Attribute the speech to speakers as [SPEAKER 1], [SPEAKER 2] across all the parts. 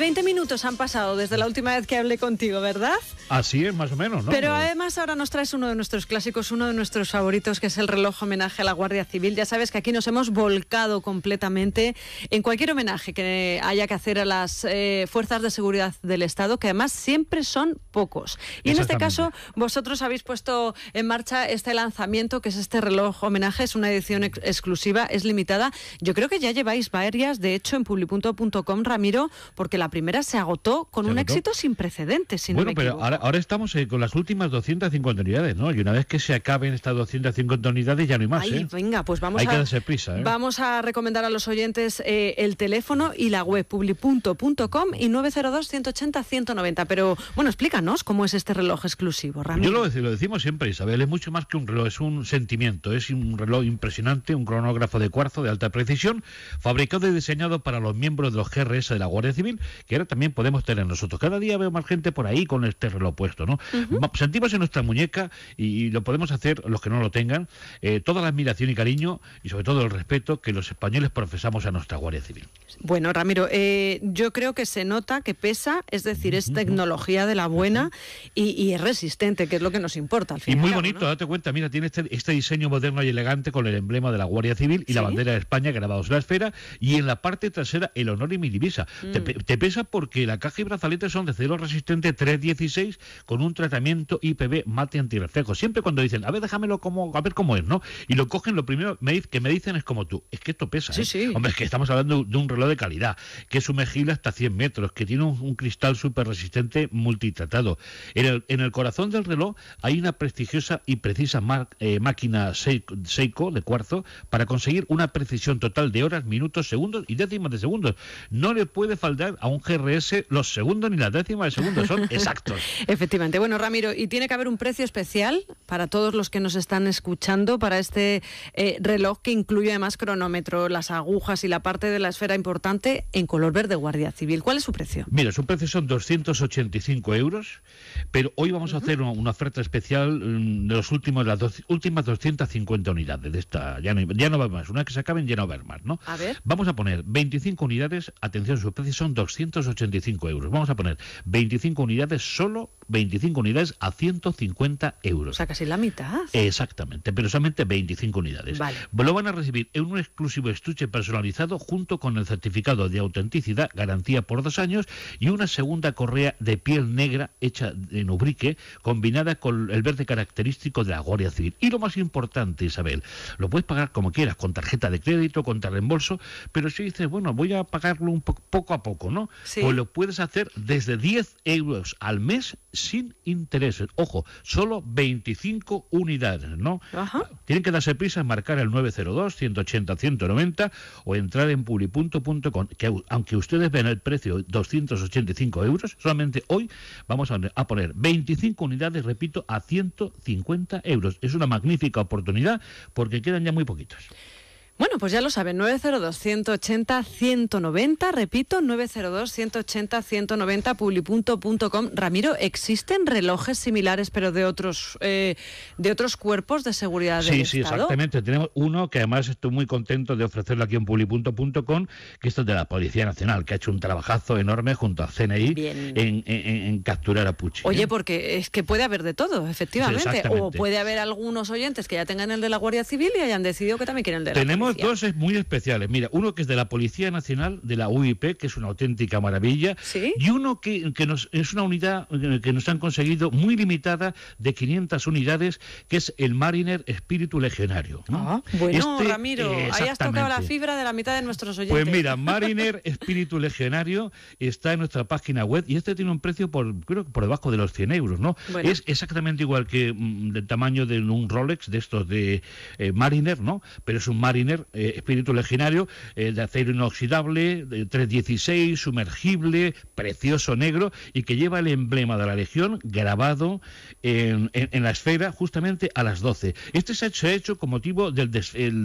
[SPEAKER 1] 20 minutos han pasado desde la última vez que hablé contigo, ¿verdad?
[SPEAKER 2] Así es, más o menos, ¿no? Pero
[SPEAKER 1] además ahora nos traes uno de nuestros clásicos, uno de nuestros favoritos, que es el reloj homenaje a la Guardia Civil. Ya sabes que aquí nos hemos volcado completamente en cualquier homenaje que haya que hacer a las eh, fuerzas de seguridad del Estado, que además siempre son pocos. Y en este caso, vosotros habéis puesto en marcha este lanzamiento, que es este reloj homenaje, es una edición exclusiva, es limitada. Yo creo que ya lleváis varias, de hecho, en publipunto.com, Ramiro, porque la primera se agotó con un éxito sin precedentes. bueno, pero
[SPEAKER 2] ahora, estamos eh, con las últimas 250 unidades, ¿no? Y una vez que se acaben estas 250 unidades ya no hay más. ¿eh?
[SPEAKER 1] Venga, pues vamos hay a, que darse prisa. ¿eh? Vamos a recomendar a los oyentes eh, el teléfono y la web publi.com y 902-180-190. Pero bueno, explícanos cómo es este reloj exclusivo, Ramiro.
[SPEAKER 2] Yo lo, lo decimos siempre, Isabel, es mucho más que un reloj, es un sentimiento, es un reloj impresionante, un cronógrafo de cuarzo de alta precisión, fabricado y diseñado para los miembros de los GRS de la Guardia Civil que ahora también podemos tener nosotros. Cada día veo más gente por ahí con este reloj puesto, ¿no? Sentimos en nuestra muñeca y lo podemos hacer los que no lo tengan, eh, toda la admiración y cariño y sobre todo el respeto que los españoles profesamos a nuestra Guardia Civil.
[SPEAKER 1] Bueno, Ramiro, eh, yo creo que se nota que pesa, es decir, es tecnología de la buena y, es resistente, que es lo que nos importa al final. Y muy bonito,
[SPEAKER 2] date cuenta, mira, tiene este, este, diseño moderno y elegante con el emblema de la Guardia Civil y la bandera de España grabados en la esfera y en la parte trasera el honor y mi divisa. te, mm pesa porque la caja y brazalete son de cero resistente 316 con un tratamiento IPB mate antirreflejo. Siempre cuando dicen, a ver, déjamelo como, a ver cómo es, ¿no? Y lo cogen, lo primero que me dicen es como tú, es que esto pesa. ¿eh? Hombre, es que estamos hablando de un reloj de calidad, que es sumergible hasta 100 metros, que tiene un, cristal súper resistente multitratado. En el, en el corazón del reloj hay una prestigiosa y precisa eh, máquina Seiko de cuarzo para conseguir una precisión total de horas, minutos, segundos y décimas de segundos. No le puede faltar a un GRS, los segundos ni la décima de segundo son exactos.
[SPEAKER 1] Efectivamente. Bueno, Ramiro, ¿y tiene que haber un precio especial para todos los que nos están escuchando, para este eh, reloj que incluye además cronómetro, las agujas y la parte de la esfera importante en color verde Guardia Civil. ¿Cuál es su precio?
[SPEAKER 2] Mira, su precio son 285 euros, pero hoy vamos a hacer una, oferta especial mm, de los últimos, las últimas 250 unidades de esta. Ya no, ya no va más. Una que se acaben ya no va a haber más, ¿no? A ver. Vamos a poner 25 unidades, atención, su precio son 285 euros. Vamos a poner 25 unidades, solo 25 unidades a 150 euros la mitad. Exactamente, pero solamente 25 unidades. Lo van a recibir en un exclusivo estuche personalizado junto con el certificado de autenticidad, garantía por dos años, y una segunda correa de piel negra hecha en ubrique, combinada con el verde característico de la Guardia Civil. Y lo más importante, Isabel, lo puedes pagar como quieras, con tarjeta de crédito, con reembolso, pero si dices, bueno, voy a pagarlo un poco a poco, ¿no? Pues lo puedes hacer desde 10 euros al mes sin intereses. Ojo, solo 25 unidades, ¿no? Tienen que darse prisa en marcar el 902 180 190 o entrar en publipunto.com, que aunque ustedes ven el precio 285 euros, solamente hoy vamos a poner 25 unidades, repito, a 150 euros. Es una magnífica oportunidad porque quedan ya muy poquitos.
[SPEAKER 1] Bueno, pues ya lo saben, 902-180-190, repito, 902-180-190, publipunto.com. Ramiro, ¿existen relojes similares pero de otros eh, de otros cuerpos de seguridad sí, del sí, sí, exactamente.
[SPEAKER 2] Tenemos uno que además estoy muy contento de ofrecerlo aquí en publipunto.com, que esto es de la Policía Nacional, que ha hecho un trabajazo enorme junto a CNI en, capturar a Puchi Oye, ¿eh?
[SPEAKER 1] porque es que puede haber de todo, efectivamente. o puede haber algunos oyentes que ya tengan el de la Guardia Civil y hayan decidido que también quieren el de la
[SPEAKER 2] dos es muy especiales. Mira, uno que es de la Policía Nacional, de la UIP, que es una auténtica maravilla. Y uno que, que nos, es una unidad eh, que nos han conseguido muy limitada de 500 unidades, que es el Mariner Espíritu Legionario. ¿no? Ah, bueno, este, Ramiro, ahí has tocado la
[SPEAKER 1] fibra de la mitad de nuestros pues oyentes. Pues mira,
[SPEAKER 2] Mariner Espíritu Legionario está en nuestra página web y este tiene un precio por, creo por debajo de los 100 euros, ¿no? Es exactamente igual que mm, el tamaño de un Rolex de estos de eh, Mariner, ¿no? Pero es un Mariner eh, espíritu legionario eh, de acero inoxidable, de 316, sumergible, precioso negro y que lleva el emblema de la legión grabado en, la esfera justamente a las 12. Este se ha hecho, con motivo del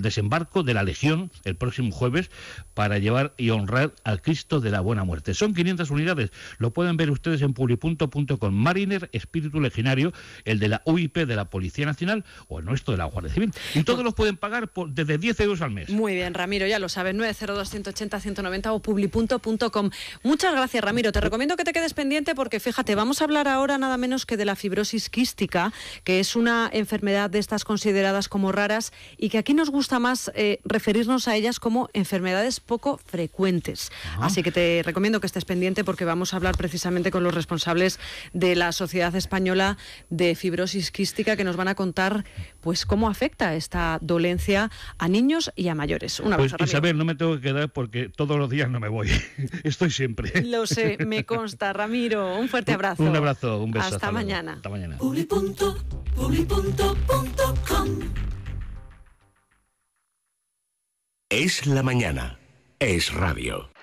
[SPEAKER 2] desembarco de la legión el próximo jueves para llevar y honrar al Cristo de la Buena Muerte. Son 500 unidades, lo pueden ver ustedes en publipunto.com. Mariner, espíritu legionario, el de la UIP de la Policía Nacional o el nuestro de la Guardia Civil. Y todos los pueden pagar desde 10 euros al mes.
[SPEAKER 1] Muy bien, Ramiro, ya lo sabes, 902 190 o publi.com. Muchas gracias, Ramiro. Te recomiendo que te quedes pendiente porque, fíjate, vamos a hablar ahora nada menos que de la fibrosis quística, que es una enfermedad de estas consideradas como raras y que aquí nos gusta más eh, referirnos a ellas como enfermedades poco frecuentes. Ah. Así que te recomiendo que estés pendiente porque vamos a hablar precisamente con los responsables de la Sociedad Española de Fibrosis Quística que nos van a contar pues cómo afecta esta dolencia a niños y a mayores. Una pues, Isabel,
[SPEAKER 2] no me tengo que quedar porque todos los días no me voy. Estoy siempre. Lo sé, me
[SPEAKER 1] consta, Ramiro. Un fuerte abrazo. Un,
[SPEAKER 2] abrazo, un beso. Hasta, mañana. Hasta mañana. es la mañana. Es radio.